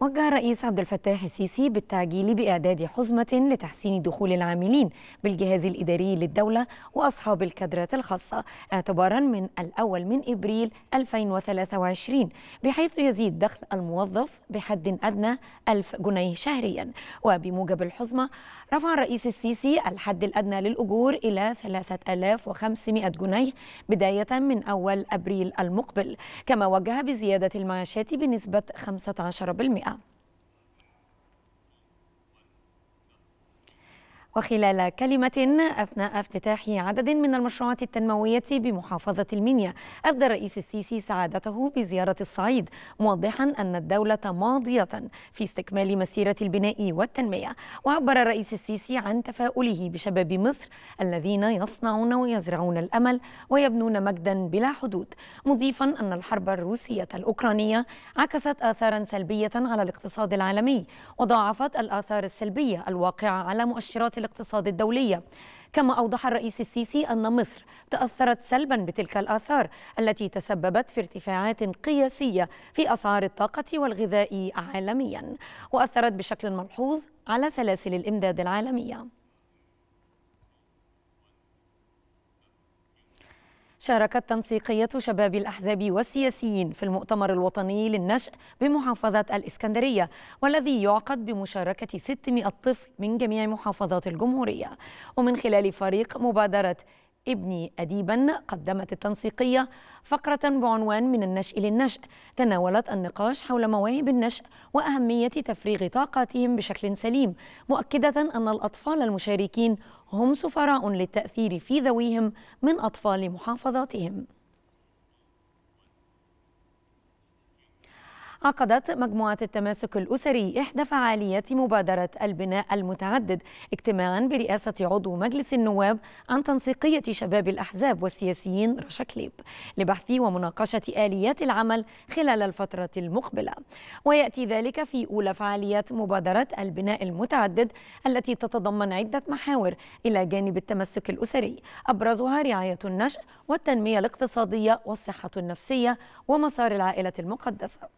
وجه الرئيس عبد الفتاح السيسي بالتعجيل بإعداد حزمة لتحسين دخول العاملين بالجهاز الإداري للدولة وأصحاب الكادرات الخاصة اعتبارا من الأول من إبريل 2023 بحيث يزيد دخل الموظف بحد أدنى 1000 جنيه شهريا وبموجب الحزمة رفع الرئيس السيسي الحد الأدنى للأجور إلى 3500 جنيه بداية من أول أبريل المقبل كما وجه بزيادة المعاشات بنسبة 15% وخلال كلمة أثناء افتتاح عدد من المشروعات التنموية بمحافظة المنيا أبدى الرئيس السيسي سعادته بزيارة الصعيد موضحا أن الدولة ماضية في استكمال مسيرة البناء والتنمية وعبر الرئيس السيسي عن تفاؤله بشباب مصر الذين يصنعون ويزرعون الأمل ويبنون مجدا بلا حدود مضيفا أن الحرب الروسية الأوكرانية عكست آثارا سلبية على الاقتصاد العالمي وضاعفت الآثار السلبية الواقعة على مؤشرات الاقتصاد الدولية كما أوضح الرئيس السيسي أن مصر تأثرت سلبا بتلك الآثار التي تسببت في ارتفاعات قياسية في أسعار الطاقة والغذاء عالميا وأثرت بشكل ملحوظ على سلاسل الإمداد العالمية شاركت تنسيقية شباب الأحزاب والسياسيين في المؤتمر الوطني للنشء بمحافظة الإسكندرية والذي يعقد بمشاركة 600 طفل من جميع محافظات الجمهورية ومن خلال فريق مبادرة ابني أديبا قدمت التنسيقية فقرة بعنوان من النشء للنشء تناولت النقاش حول مواهب النشء وأهمية تفريغ طاقاتهم بشكل سليم مؤكدة أن الأطفال المشاركين هم سفراء للتأثير في ذويهم من أطفال محافظاتهم عقدت مجموعة التماسك الأسري إحدى فعاليات مبادرة البناء المتعدد اجتماعا برئاسة عضو مجلس النواب عن تنسيقية شباب الأحزاب والسياسيين رشا كليب لبحث ومناقشة آليات العمل خلال الفترة المقبلة ويأتي ذلك في أولى فعاليات مبادرة البناء المتعدد التي تتضمن عدة محاور إلى جانب التمسك الأسري أبرزها رعاية النشء والتنمية الاقتصادية والصحة النفسية ومسار العائلة المقدسة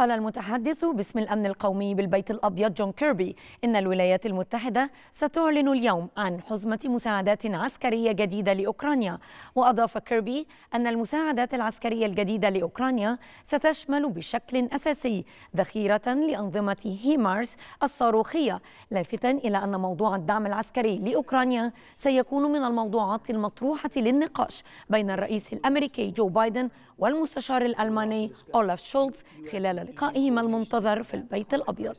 قال المتحدث باسم الأمن القومي بالبيت الأبيض جون كيربي إن الولايات المتحدة ستعلن اليوم عن حزمة مساعدات عسكرية جديدة لأوكرانيا وأضاف كيربي أن المساعدات العسكرية الجديدة لأوكرانيا ستشمل بشكل أساسي ذخيرة لأنظمة هيمارس الصاروخية لافتا إلى أن موضوع الدعم العسكري لأوكرانيا سيكون من الموضوعات المطروحة للنقاش بين الرئيس الأمريكي جو بايدن والمستشار الألماني أولاف شولتز خلال لقائهما المنتظر في البيت الأبيض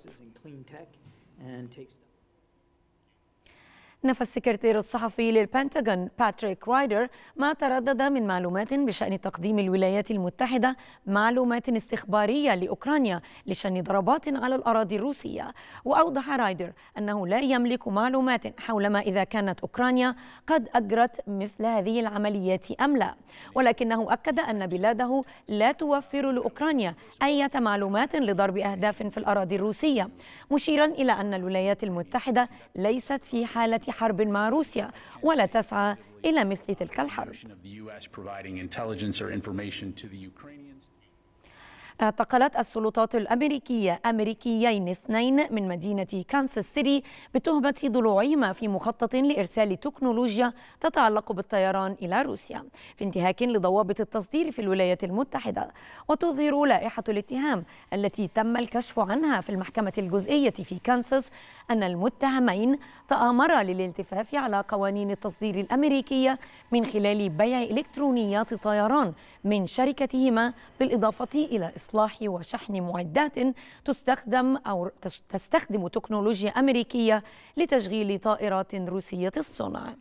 نفى السكرتير الصحفي للبنتاغون باتريك رايدر ما تردد من معلومات بشأن تقديم الولايات المتحدة معلومات استخبارية لأوكرانيا لشن ضربات على الأراضي الروسية وأوضح رايدر أنه لا يملك معلومات حول ما إذا كانت أوكرانيا قد أجرت مثل هذه العمليات أم لا ولكنه أكد أن بلاده لا توفر لأوكرانيا أي معلومات لضرب أهداف في الأراضي الروسية مشيرا إلى أن الولايات المتحدة ليست في حالة حرب مع روسيا ولا تسعى إلى مثل تلك الحرب اعتقلت السلطات الأمريكية أمريكيين اثنين من مدينة كانساس سيتي بتهمة ضلوعهما في مخطط لإرسال تكنولوجيا تتعلق بالطيران إلى روسيا في انتهاك لضوابط التصدير في الولايات المتحدة وتظهر لائحة الاتهام التي تم الكشف عنها في المحكمة الجزئية في كانساس أن المتهمين تآمرا للالتفاف على قوانين التصدير الأمريكية من خلال بيع إلكترونيات طيران من شركتهما بالإضافة إلى إصلاح وشحن معدات تستخدم أو تستخدم تكنولوجيا أمريكية لتشغيل طائرات روسية الصنع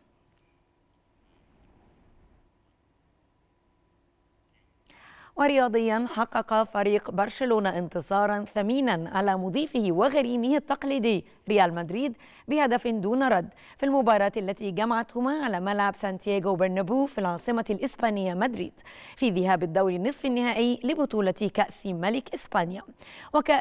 ورياضيا حقق فريق برشلونة انتصارا ثمينا على مضيفه وغريمه التقليدي ريال مدريد بهدف دون رد في المباراة التي جمعتهما على ملعب سانتياغو برنابو في العاصمة الإسبانية مدريد في ذهاب الدور النصف النهائي لبطولة كأس ملك إسبانيا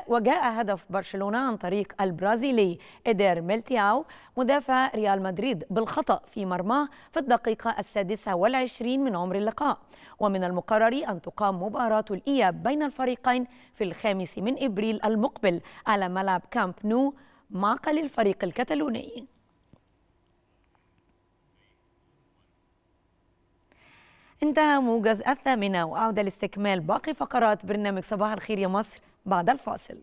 وجاء هدف برشلونة عن طريق البرازيلي إدير ميلتياو مدافع ريال مدريد بالخطأ في مرماه في الدقيقة السادسة والعشرين من عمر اللقاء ومن المقرر أن تقام مباراة الإياب بين الفريقين في الخامس من إبريل المقبل على ملعب كامب نو معقل الفريق الكتالوني انتهى موجز الثامنة وأعود لاستكمال باقي فقرات برنامج صباح الخير يا مصر بعد الفاصل